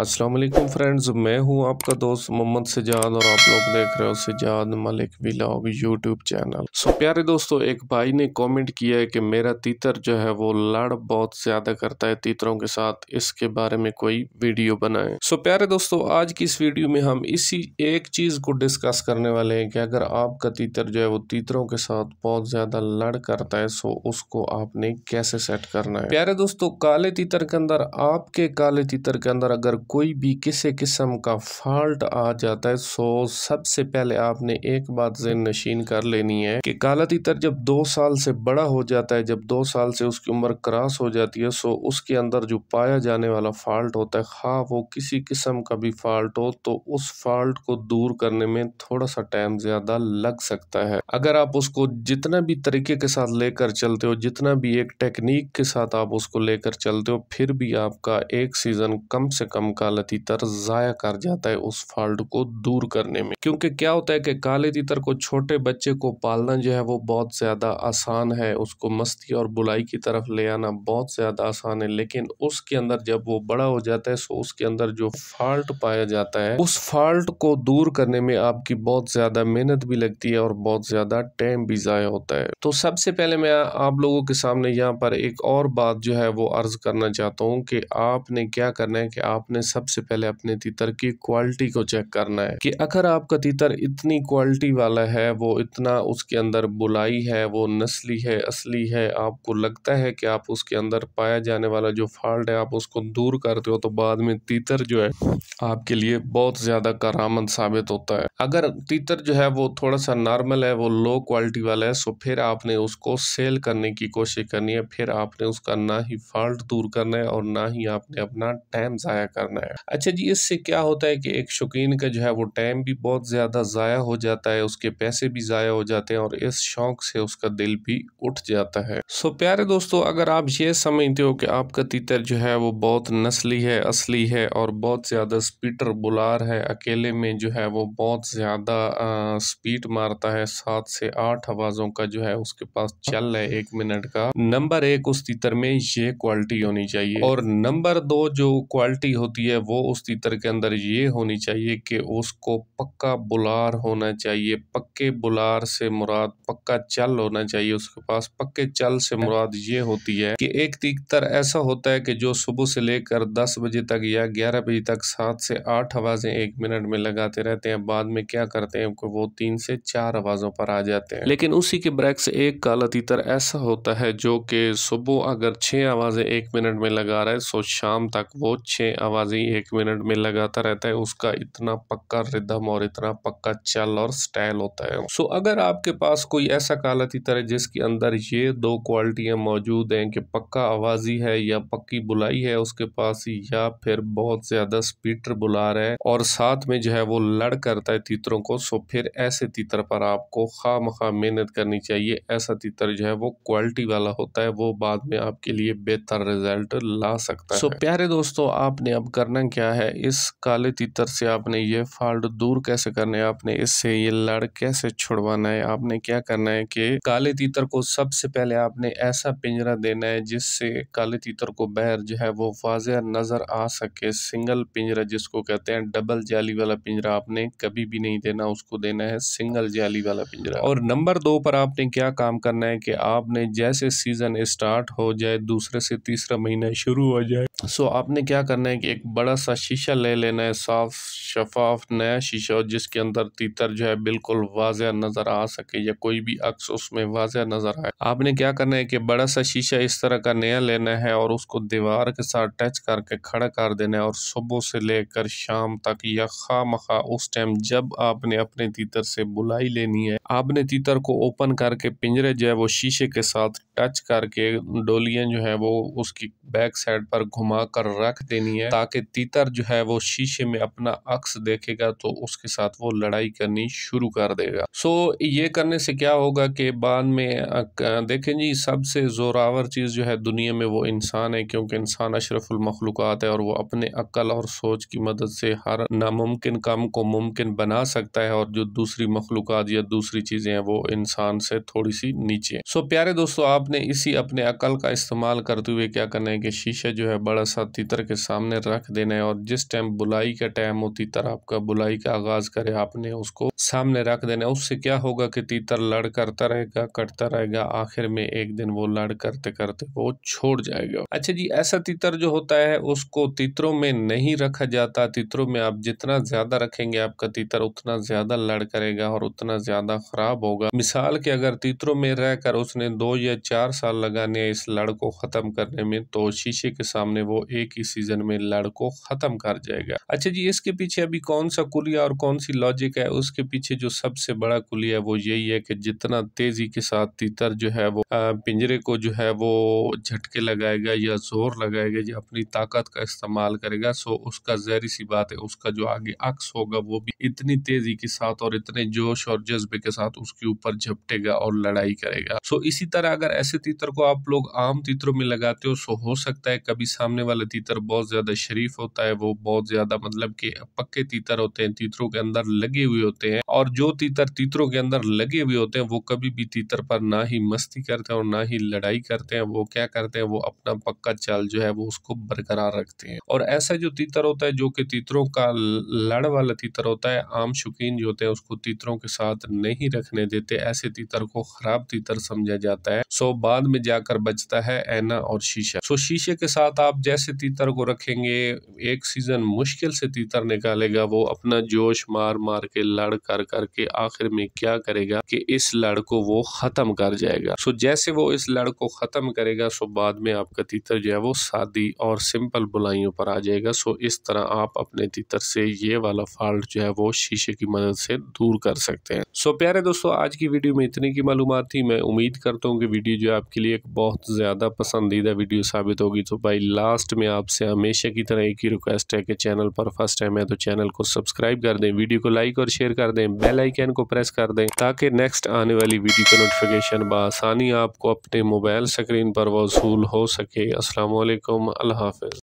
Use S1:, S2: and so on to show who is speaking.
S1: Aslam friends मैं हूं आपका दोस्त मोहम्मद सजाद और आप लोग देख रहे हो Sajjad Malik vlog YouTube channel so प्यारे दोस्तों एक भाई ने कमेंट किया है कि मेरा तीतर जो है वो लड़ बहुत ज़्यादा करता है तीतरों के साथ इसके बारे में कोई वीडियो बनाए सो प्यारे दोस्तों आज की इस वीडियो में हम इसी एक चीज़ को डिस्कस करने वाले हैं कि अगर आपका तीतर जो है वो तीतरों के साथ बहुत ज़्यादा लड़ करता है सो उसको आपने कैसे सेट करना है प्यारे दोस्तों काले तीतर के अंदर आपके काले तीतर के अंदर अगर कोई भी किसी किस्म का फॉल्ट आ जाता है सो सबसे पहले आपने एक बात जेन नशीन कर लेनी है कि काला तीतर जब दो साल से बड़ा हो जाता है जब दो साल से उसकी उम्र क्रॉस हो जाती है सो उसके अंदर जो पाया जाने वाला फॉल्ट होता है खा हाँ, वो किसी किस्म का भी फॉल्ट हो तो उस फॉल्ट को दूर करने में थोड़ा सा टाइम ज़्यादा लग सकता है अगर आप उसको जितना भी तरीके के साथ लेकर चलते हो जितना भी एक टेक्निक के साथ आप उसको लेकर चलते हो फिर भी आपका एक सीज़न कम से कम काला तीतर ज़ाया कर जाता है उस फॉल्ट को दूर करने में क्योंकि क्या होता है कि काले तीतर को छोटे बच्चे को पालना जो है वो बहुत ज़्यादा आसान है उसको मस्ती और बुलाई की तरफ ले आना बहुत ज़्यादा आसान है लेकिन उसके अंदर जब वो बड़ा हो जाता है सो तो उसके अंदर जो फॉल्ट पाया जाता है उस फॉल्ट को दूर करने में आपकी बहुत ज़्यादा मेहनत भी लगती है और बहुत ज़्यादा टाइम भी ज़ाया होता है तो सबसे पहले मैं आप लोगों के सामने यहाँ पर एक और बात जो है वो अर्ज़ करना चाहता हूँ कि आपने क्या करना है कि आपने सबसे पहले अपने तीतर की क्वालिटी को चेक करना है कि अगर आपका तीतर इतनी क्वालिटी वाला है वो इतना उसके अंदर बुलाई है वो नस्ली है असली है आपको लगता है कि आप उसके अंदर पाया जाने वाला जो फॉल्ट है आप उसको दूर करते हो तो बाद में तीतर जो है आपके लिए बहुत ज़्यादा करामद साबित होता है अगर तीतर जो है वो थोड़ा सा नॉर्मल है वो लो क्वालिटी वाला है सो फिर आपने उसको सेल करने की कोशिश करनी है फिर आपने उसका ना ही फॉल्ट दूर करना है और ना ही आपने अपना टाइम ज़ाया करना करना है अच्छा जी इससे क्या होता है कि एक शौकीन का जो है वो टाइम भी बहुत ज़्यादा ज़ाया हो जाता है उसके पैसे भी ज़ाया हो जाते हैं और इस शौक से उसका दिल भी उठ जाता है सो प्यारे दोस्तों अगर आप ये समझते हो कि आपका तीतर जो है वो बहुत नस्ली है असली है और बहुत ज़्यादा स्पीटर बुलार है अकेले में जो है वो बहुत ज़्यादा स्पीड मारता है सात से आठ आवाज़ों का जो है उसके पास चल है एक मिनट का नंबर एक उस तीतर में ये क्वालिटी होनी चाहिए और नंबर दो जो क्वालिटी होती होती है वो उस तीतर के अंदर ये होनी चाहिए कि उसको पक्का बुलार होना चाहिए पक्के बुलार से मुराद पक्का चल होना चाहिए उसके पास पक्के चल से मुराद ये होती है कि एक तीतर ऐसा होता है कि जो सुबह से लेकर दस बजे तक या ग्यारह बजे तक सात से आठ आवाज़ें एक मिनट में लगाते रहते हैं बाद में क्या करते हैं वो तीन से चार आवाज़ों पर आ जाते हैं लेकिन उसी के ब्रैक्स एक काला तीतर ऐसा होता है जो कि सुबह अगर छह आवाज़ें एक मिनट में लगा रहा है सो शाम तक वो छह आवाज़ ही एक मिनट में लगाता रहता है उसका इतना पक्का रिदम और इतना पक्का चल और स्टाइल होता है सो so, अगर आपके पास कोई ऐसा काला तीतर है जिसके अंदर ये दो क्वालिटियाँ मौजूद हैं कि पक्का आवाज़ी है या पक्की बुलाई है उसके पास या फिर बहुत ज़्यादा स्पीटर बुला रहा है और साथ में जो है वो लड़ करता है तीतरों को सो फिर ऐसे तीतर पर आपको खाम खा मेहनत करनी चाहिए ऐसा तीतर जो है वो क्वालिटी वाला होता है वो बाद में आपके लिए बेहतर रिजल्ट ला सकता है सो प्यारे दोस्तों आपने अब करना क्या है इस काले तीतर से आपने ये फॉल्ट दूर कैसे करने आपने इससे ये लड़ कैसे छुड़वाना है आपने क्या करना है कि काले तीतर को सबसे पहले आपने ऐसा पिंजरा देना है जिससे काले तीतर को बहर जो है वो वाजिया नज़र आ सके सिंगल पिंजरा जिसको कहते हैं डबल जाली वाला पिंजरा आपने कभी भी नहीं देना उसको देना है सिंगल जाली वाला पिंजरा और नंबर दो पर आपने क्या काम करना है कि आपने जैसे सीज़न स्टार्ट हो जाए दूसरे से तीसरा महीना शुरू हो जाए सो आपने क्या करना है कि एक बड़ा सा शीशा ले लेना है साफ शफाफ नया शीशा जिसके अंदर तीतर जो है बिल्कुल वाजह नज़र आ सके या कोई भी अक्स उसमें वाजह नज़र आए आपने क्या करना है कि बड़ा सा शीशा इस तरह का नया लेना है और उसको दीवार के साथ टच करके खड़ा कर देना है और सुबह से लेकर शाम तक या खाम खा उस टाइम जब आपने अपने तीतर से बुलाई लेनी है आपने तीतर को ओपन करके पिंजरे जो है वो शीशे के साथ टच करके डोलियां जो है वो उसकी बैक साइड पर घुमा कर रख देनी है ताकि तीतर जो है वो शीशे में अपना अक्स देखेगा तो उसके साथ वो लड़ाई करनी शुरू कर देगा सो ये करने से क्या होगा कि बाद में देखें जी सबसे जोरावर चीज़ जो है दुनिया में वो इंसान है क्योंकि इंसान अशरफुलमखलूक़ात है और वो अपने अक्ल और सोच की मदद से हर नामुमकिन काम को मुमकिन बना सकता है और जो दूसरी मखलूक या दूसरी चीज़ें हैं वो इंसान से थोड़ी सी नीचे सो प्यारे दोस्तों आपने इसी अपने अकल का इस्तेमाल करते हुए क्या करना है के शीशे जो है बड़ा सा तीतर के सामने रख देना है और जिस टाइम बुलाई का टाइम हो तीतर आपका बुलाई का आगाज करे आपने उसको सामने रख देना उससे क्या होगा कि तीतर लड़ करता रहेगा कटता रहेगा आखिर में एक दिन वो लड़ करते करते वो छोड़ जाएगा अच्छा जी ऐसा तीतर जो होता है उसको तीतरों में नहीं रखा जाता तीतरों में आप जितना ज्यादा रखेंगे आपका तीतर उतना ज्यादा लड़ करेगा और उतना ज्यादा खराब होगा मिसाल के अगर तीतरों में रहकर उसने दो या चार साल लगाने इस लड़ को खत्म करने में तो तो शीशे के सामने वो एक ही सीजन में लड़ को खत्म कर जाएगा अच्छा जी इसके पीछे अभी कौन सा कुलिया और कौन सी लॉजिक है उसके पीछे जो सबसे बड़ा कुलिया वो यही है कि जितना तेजी के साथ तीतर जो है वो पिंजरे को जो है वो झटके लगाएगा या जोर लगाएगा या अपनी ताकत का इस्तेमाल करेगा सो उसका जहरी सी बात है उसका जो आगे अक्स होगा वो भी इतनी तेजी के साथ और इतने जोश और जज्बे के साथ उसके ऊपर झपटेगा और लड़ाई करेगा सो इसी तरह अगर ऐसे तीतर को आप लोग आम तीतरों में लगाते हो सो हो सकता है कभी सामने वाला तीतर बहुत ज़्यादा शरीफ होता है वो बहुत ज़्यादा मतलब के पक्के तीतर होते हैं तीतरों के अंदर लगे हुए होते हैं और जो तीतर तीतरों के अंदर लगे हुए होते हैं वो कभी भी तीतर पर ना ही मस्ती करते हैं और ना ही लड़ाई करते हैं वो क्या करते हैं वो अपना पक्का चाल जो है वो उसको बरकरार रखते हैं और ऐसा जो तीतर होता है जो कि तीतरों का लड़ वाला तीतर होता है आम शौकीन जो होते हैं उसको तीतरों के साथ नहीं रखने देते ऐसे तीतर को खराब तीतर समझा जाता है सो बाद में जाकर बचता है ऐना और शीशा सो शीशे के साथ आप जैसे तीतर को रखेंगे एक सीज़न मुश्किल से तीतर निकालेगा वो अपना जोश मार मार के लड़ कर कर के आखिर में क्या करेगा कि इस लड़ को वो ख़त्म कर जाएगा सो जैसे वो इस लड़ को ख़त्म करेगा सो बाद में आपका तीतर जो है वो सादी और सिंपल बुलाइयों पर आ जाएगा सो इस तरह आप अपने तीतर से ये वाला फॉल्ट जो है वो शीशे की मदद से दूर कर सकते हैं सो प्यारे दोस्तों आज की वीडियो में इतनी की मालूम थी मैं उम्मीद करता हूँ कि वीडियो जो है आपके लिए एक बहुत ज़्यादा पसंदीदा वीडियो साबित साबित होगी तो भाई लास्ट में आपसे हमेशा की तरह एक ही रिक्वेस्ट है कि चैनल पर फर्स्ट टाइम है तो चैनल को सब्सक्राइब कर दें वीडियो को लाइक और शेयर कर दें बेल आइकन को प्रेस कर दें ताकि नेक्स्ट आने वाली वीडियो का नोटिफिकेशन बसानी आपको अपने मोबाइल स्क्रीन पर वसूल हो सके असलकम अल्लाह